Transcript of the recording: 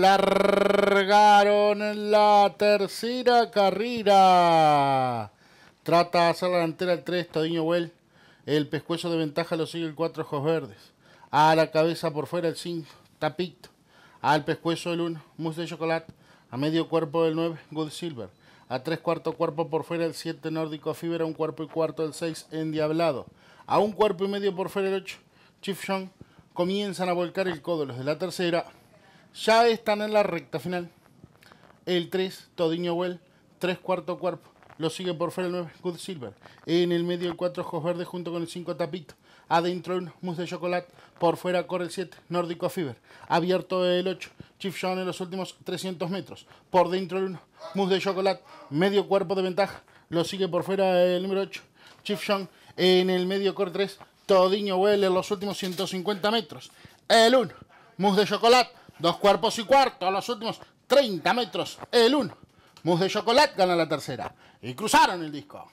largaron la tercera carrera. Trata de hacer la delantera el 3, Todinho Well. El pescuezo de ventaja lo sigue el 4, Ojos Verdes. A la cabeza por fuera el 5, Tapito. Al pescuezo el 1, Mousse de Chocolate. A medio cuerpo el 9, Good Silver. A tres cuartos cuerpo por fuera el 7, Nórdico Fibra. Un cuerpo y cuarto el 6, Endiablado. A un cuerpo y medio por fuera el 8, Chief Sean comienzan a volcar el codo los de la tercera. Ya están en la recta final. El 3, Todinho Well, 3 cuarto cuerpo. Lo sigue por fuera el 9, Good Silver. En el medio el 4, Ojos Verde junto con el 5, Tapito. Adentro un mousse de chocolate. Por fuera corre el 7, Nórdico Fever. Abierto el 8, Chief John en los últimos 300 metros. Por dentro el 1, mousse de chocolate. Medio cuerpo de ventaja. Lo sigue por fuera el número 8, Chief John. En el medio corre 3, Todiño huele los últimos 150 metros. El 1. Mousse de chocolate. Dos cuerpos y cuarto a los últimos 30 metros. El 1. Mousse de chocolate gana la tercera. Y cruzaron el disco.